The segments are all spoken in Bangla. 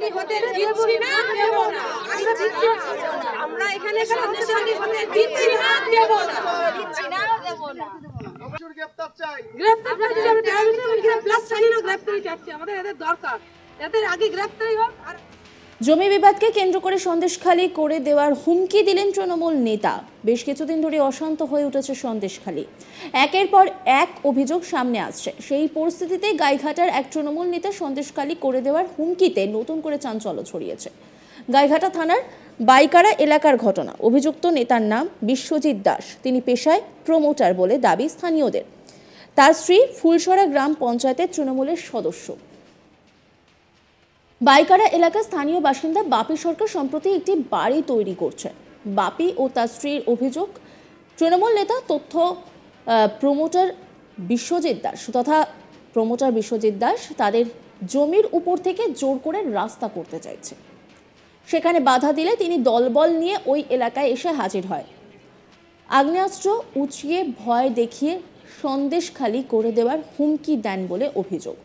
শান্তিশালী হতে দিচ্ছি না দেব না আমরা এখানে হতে দিচ্ছি না দেব না দিচ্ছি না দেব না গ্রেফতারি আমাদের এদের দরকার এদের আগে গ্রেফতারি হোক আর জমি বিবাদকে কেন্দ্র করে সন্দেশখালী করে দেওয়ার হুমকি দিলেন তৃণমূল নেতা বেশ কিছুদিন ধরে অশান্ত হয়ে উঠেছে সন্দেশখালী একের পর এক অভিযোগ সামনে আসছে সেই পরিস্থিতিতে গাইঘাটার এক তৃণমূল নেতা সন্দেশখালী করে দেওয়ার হুমকিতে নতুন করে চাঞ্চল্য ছড়িয়েছে গাইঘাটা থানার বাইকারা এলাকার ঘটনা অভিযুক্ত নেতার নাম বিশ্বজিৎ দাস তিনি পেশায় প্রমোটার বলে দাবি স্থানীয়দের তার স্ত্রী ফুলসরা গ্রাম পঞ্চায়েতের তৃণমূলের সদস্য বাইকারা এলাকার স্থানীয় বাসিন্দা বাপি সরকার সম্প্রতি একটি বাড়ি তৈরি করছে বাপি ও তার স্ত্রীর অভিযোগ তৃণমূল নেতা তথ্য প্রমোটার বিশ্বজিৎ দাস তথা প্রমোটার বিশ্বজিৎ দাস তাদের জমির উপর থেকে জোর করে রাস্তা করতে চাইছে সেখানে বাধা দিলে তিনি দলবল নিয়ে ওই এলাকায় এসে হাজির হয় আগ্নেয়াস্ত্র উঁচিয়ে ভয় দেখিয়ে সন্দেশ খালি করে দেওয়ার হুমকি দেন বলে অভিযোগ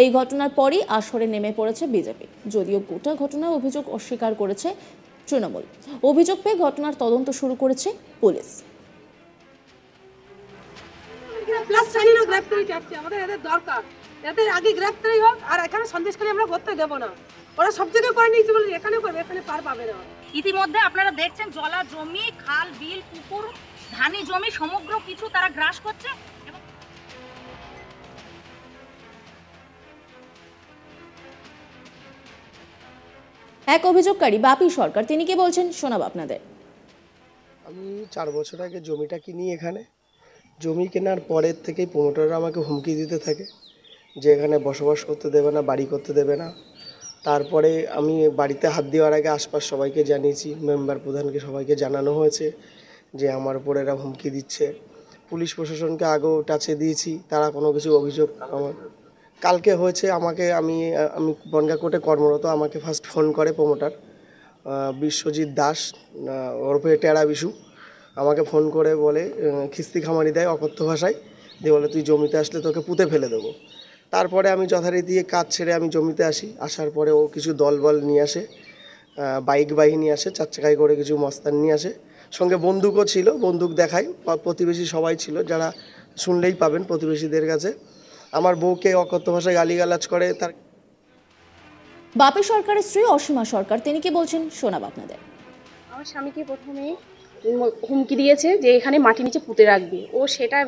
এই ঘটনার পরই আসরে নেমে পড়েছে বিজেপি যদিও গোটা ঘটনায় অভিযোগ অস্বীকার করেছে তৃণমূল অভিযোগ পেয়ে ঘটনার তদন্ত শুরু করেছে পুলিশ এদের আগে গ্রেপ্তারি হোক আর এখানে সন্দেশখালি আমরা করতে দেবো না ওরা সব জায়গায় করে নিয়েছে বলে এখানে করবে এখানে পার পাবে না ইতিমধ্যে আপনারা দেখছেন জলা জমি খাল বিল পুকুর ধানি জমি সমগ্র কিছু তারা গ্রাস করছে এক অভিযোগকারী বাপি সরকার তিনি কি বলছেন শোনাব আপনাদের আমি চার বছর আগে জমিটা কিনি এখানে জমি কেনার পরের থেকেই প্রমোটাররা আমাকে হুমকি দিতে থাকে যে এখানে বসবাস করতে দেবে না বাড়ি করতে দেবে না তারপরে আমি বাড়িতে হাত দেওয়ার আগে আশপাশ সবাইকে জানিয়েছি মেম্বার প্রধানকে সবাইকে জানানো হয়েছে যে আমার উপর এরা হুমকি দিচ্ছে পুলিশ প্রশাসনকে আগেও টাচে দিয়েছি তারা কোনো কিছু অভিযোগ আমার কালকে হয়েছে আমাকে আমি আমি বনগা কোর্টে কর্মরত আমাকে ফার্স্ট ফোন করে প্রমোটার বিশ্বজিৎ দাস ওরফে টেরা বিশু আমাকে ফোন করে বলে খিস্তি খামারি দেয় অকথ্য ভাষায় দিয়ে বলে তুই জমিতে আসলে তোকে পুঁতে ফেলে দেবো তারপরে আমি যথারীতি কাজ ছেড়ে আমি জমিতে আসি আসার পরে ও কিছু দল বল নিয়ে আসে বাইক বাহিনী নিয়ে আসে চার চাকায় করে কিছু মস্তান নিয়ে আসে সঙ্গে বন্দুকও ছিল বন্দুক দেখায় প্রতিবেশী সবাই ছিল যারা শুনলেই পাবেন প্রতিবেশীদের কাছে আমার বউকে অকথ্য ভাষায় গালিগালাজ করে তার বাপে সরকারের স্ত্রী অসীমা সরকার তিনি কি বলছেন শোনাব আপনাদের আমার স্বামীকে প্রথমে হুমকি দিয়েছে যে এখানে মাটি নিচে পুঁতে রাখবি ও সেটা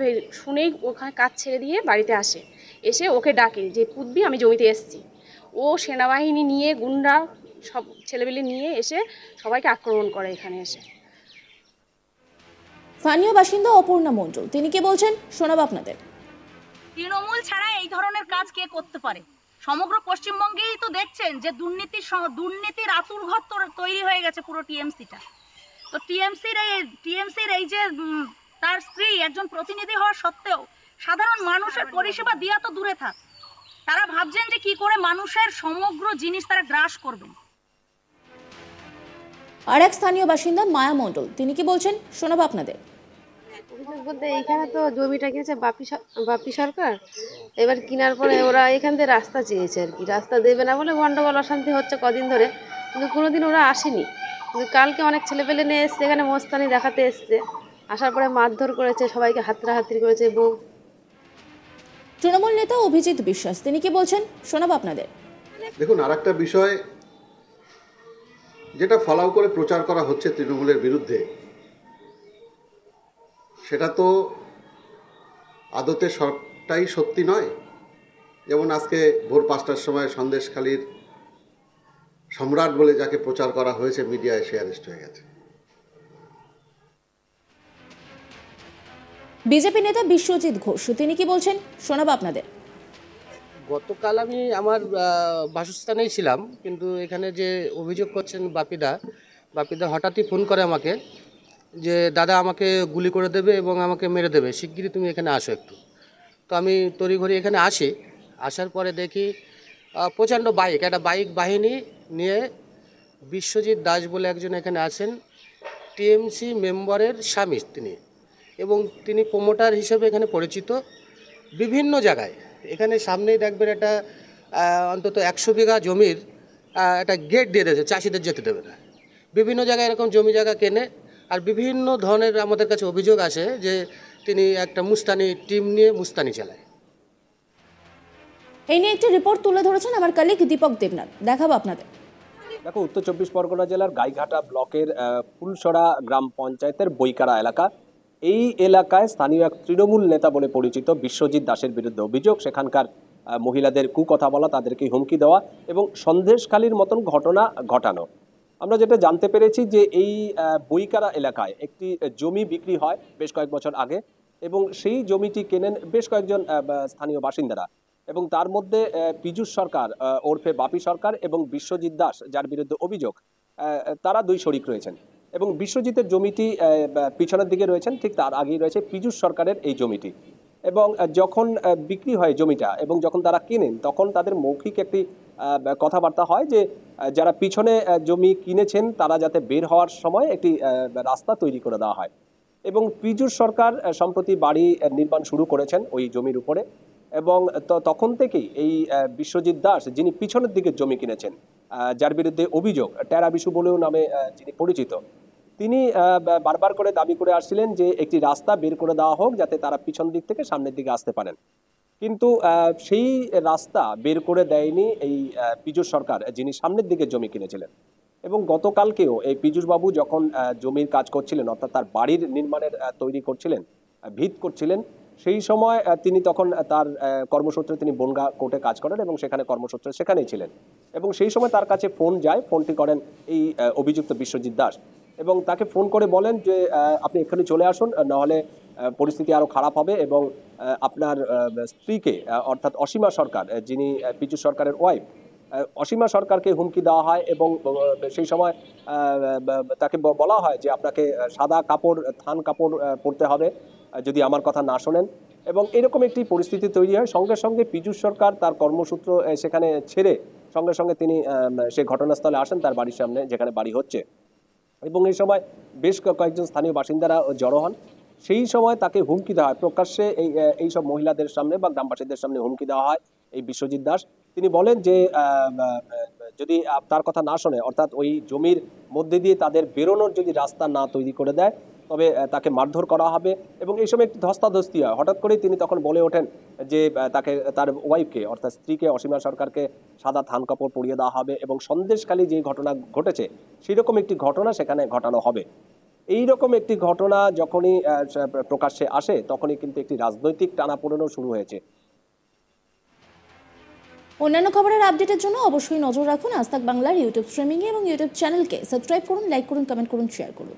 শুনেই ওখানে কাজ ছেড়ে দিয়ে বাড়িতে আসে এসে ওকে ডাকে যে পুঁতবি আমি জমিতে এসছি ও সেনাবাহিনী নিয়ে গুন্ডা সব ছেলেবেলে নিয়ে এসে সবাইকে আক্রমণ করে এখানে এসে স্থানীয় বাসিন্দা অপূর্ণা মণ্ডল তিনি কি বলছেন শোনাব আপনাদের তৃণমূল ছাড়া এই ধরনের কাজ কে করতে পারে সমগ্র পশ্চিমবঙ্গেই তো দেখছেন যে দুর্নীতি দুর্নীতির আতুর ঘর তৈরি হয়ে গেছে পুরো টিএমসিটা তো টিএমসির এই টিএমসির এই যে তার স্ত্রী একজন প্রতিনিধি হওয়া সত্ত্বেও সাধারণ মানুষের পরিষেবা দেওয়া তো দূরে থাক তারা ভাবছেন যে কি করে মানুষের সমগ্র জিনিস তারা গ্রাস করবেন আর এক স্থানীয় বাসিন্দা মায়া মণ্ডল তিনি কি বলছেন শোনাবো আপনাদের বলতে এইখানে তো জমিটা কিনেছে বাপি বাপি সরকার এবার কেনার পরে ওরা এখান থেকে রাস্তা চেয়েছে আর কি রাস্তা দেবে না বলে গণ্ডগোল অশান্তি হচ্ছে কদিন ধরে কিন্তু কোনোদিন ওরা আসেনি কিন্তু কালকে অনেক ছেলেপেলে নিয়ে এসছে এখানে মোস্তানি দেখাতে এসছে আসার পরে মারধর করেছে সবাইকে হাতরাহাতরি করেছে বউ তৃণমূল নেতা অভিজিৎ বিশ্বাস তিনি কি বলছেন শোনাব আপনাদের দেখুন আর বিষয় যেটা ফলাও করে প্রচার করা হচ্ছে তৃণমূলের বিরুদ্ধে সেটা তো আদতে সবটাই সত্যি নয় যেমন আজকে ভোর পাঁচটার সময় সন্দেশখালীর সম্রাট বলে যাকে প্রচার করা হয়েছে মিডিয়ায় সে অ্যারেস্ট হয়ে গেছে বিজেপি নেতা বিশ্বজিৎ ঘোষ তিনি কি বলছেন শোনাবো আপনাদের গতকাল আমি আমার বাসস্থানেই ছিলাম কিন্তু এখানে যে অভিযোগ করছেন বাপিদা বাপিদা হঠাৎই ফোন করে আমাকে যে দাদা আমাকে গুলি করে দেবে এবং আমাকে মেরে দেবে শিগগিরই তুমি এখানে আসো একটু তো আমি তড়িঘড়ি এখানে আসি আসার পরে দেখি প্রচণ্ড বাইক একটা বাইক বাহিনী নিয়ে বিশ্বজিৎ দাস বলে একজন এখানে আছেন টিএমসি মেম্বারের স্বামী তিনি এবং তিনি প্রোমোটার হিসেবে এখানে পরিচিত বিভিন্ন জায়গায় এখানে সামনেই দেখবেন একটা অন্তত একশো বিঘা জমির একটা গেট দিয়ে দিয়েছে চাষিদের যেতে দেবে না বিভিন্ন জায়গায় এরকম জমি জায়গা কেনে আর বিভিন্ন ধরনের আমাদের কাছে অভিযোগ আসে যে তিনি একটা মুস্তানি টিম নিয়ে মুস্তানি চালায় এই নিয়ে একটি রিপোর্ট তুলে ধরেছেন আমার কালিক দীপক দেবনাথ দেখাবো আপনাদের দেখো উত্তর চব্বিশ পরগনা জেলার গাইঘাটা ব্লকের ফুলসরা গ্রাম পঞ্চায়েতের বইকারা এলাকা এই এলাকায় স্থানীয় এক তৃণমূল নেতা বলে পরিচিত বিশ্বজিৎ দাসের বিরুদ্ধে অভিযোগ সেখানকার মহিলাদের কুকথা বলা তাদেরকে হুমকি দেওয়া এবং সন্দেশকালীর মতন ঘটনা ঘটানো আমরা যেটা জানতে পেরেছি যে এই বইকারা এলাকায় একটি জমি বিক্রি হয় বেশ কয়েক বছর আগে এবং সেই জমিটি কেনেন বেশ কয়েকজন স্থানীয় বাসিন্দারা এবং তার মধ্যে পীযুষ সরকার ওরফে বাপি সরকার এবং বিশ্বজিৎ দাস যার বিরুদ্ধে অভিযোগ তারা দুই শরিক রয়েছেন এবং বিশ্বজিতের জমিটি পিছনের দিকে রয়েছেন ঠিক তার আগেই রয়েছে পীযুষ সরকারের এই জমিটি এবং যখন বিক্রি হয় জমিটা এবং যখন তারা কেনেন তখন তাদের মৌখিক একটি কথাবার্তা হয় যে যারা পিছনে জমি কিনেছেন তারা যাতে বের হওয়ার সময় একটি রাস্তা তৈরি করে দেওয়া হয় এবং পিজুর সরকার সম্প্রতি বাড়ি নির্মাণ শুরু করেছেন ওই জমির উপরে এবং তখন থেকেই এই বিশ্বজিৎ দাস যিনি পিছনের দিকে জমি কিনেছেন যার বিরুদ্ধে অভিযোগ ট্যারা বিশু বলেও নামে যিনি পরিচিত তিনি বারবার করে দাবি করে আসছিলেন যে একটি রাস্তা বের করে দেওয়া হোক যাতে তারা পিছন দিক থেকে সামনের দিকে আসতে পারেন কিন্তু সেই রাস্তা বের করে দেয়নি এই পীযুষ সরকার যিনি সামনের দিকে জমি কিনেছিলেন এবং গতকালকেও এই পীযুষবাবু যখন জমির কাজ করছিলেন অর্থাৎ তার বাড়ির নির্মাণের তৈরি করছিলেন ভিত করছিলেন সেই সময় তিনি তখন তার কর্মসূত্রে তিনি বনগা কোর্টে কাজ করেন এবং সেখানে কর্মসূত্রে সেখানেই ছিলেন এবং সেই সময় তার কাছে ফোন যায় ফোনটি করেন এই অভিযুক্ত বিশ্বজিৎ দাস এবং তাকে ফোন করে বলেন যে আপনি এখানে চলে আসুন নাহলে পরিস্থিতি আরও খারাপ হবে এবং আপনার স্ত্রীকে অর্থাৎ অসীমা সরকার যিনি পিচু সরকারের ওয়াইফ অসীমা সরকারকে হুমকি দেওয়া হয় এবং সেই সময় তাকে বলা হয় যে আপনাকে সাদা কাপড় থান কাপড় পরতে হবে যদি আমার কথা না শোনেন এবং এরকম একটি পরিস্থিতি তৈরি হয় সঙ্গে সঙ্গে পিজু সরকার তার কর্মসূত্র সেখানে ছেড়ে সঙ্গে সঙ্গে তিনি সে ঘটনাস্থলে আসেন তার বাড়ির সামনে যেখানে বাড়ি হচ্ছে এবং এই সময় বেশ কয়েকজন স্থানীয় বাসিন্দারা জড়ো হন সেই সময় তাকে হুমকি দেওয়া হয় প্রকাশ্যে এই এইসব মহিলাদের সামনে বা গ্রামবাসীদের সামনে হুমকি দেওয়া হয় এই বিশ্বজিৎ দাস তিনি বলেন যে যদি তার কথা না শোনে অর্থাৎ ওই জমির মধ্যে দিয়ে তাদের বেরোনোর যদি রাস্তা না তৈরি করে দেয় তবে তাকে মারধর করা হবে এবং এই সময় একটি ধস্তাধস্তি হয় হঠাৎ করেই তিনি তখন বলে ওঠেন যে তাকে তার ওয়াইফকে অর্থাৎ স্ত্রীকে অসীমা সরকারকে সাদা থান কাপড় পরিয়ে দেওয়া হবে এবং সন্দেশকালী যে ঘটনা ঘটেছে সেরকম একটি ঘটনা সেখানে ঘটানো হবে এই রকম একটি ঘটনা যখনই প্রকাশ্যে আসে তখনই কিন্তু একটি রাজনৈতিক টানাপোড়েনও শুরু হয়েছে অন্যান্য খবরের আপডেটের জন্য অবশ্যই নজর রাখুন আস্তাক বাংলার ইউটিউব স্ট্রিমিং এবং ইউটিউব চ্যানেলকে সাবস্ক্রাইব করুন লাইক করুন কমেন্ট করুন শেয়ার করুন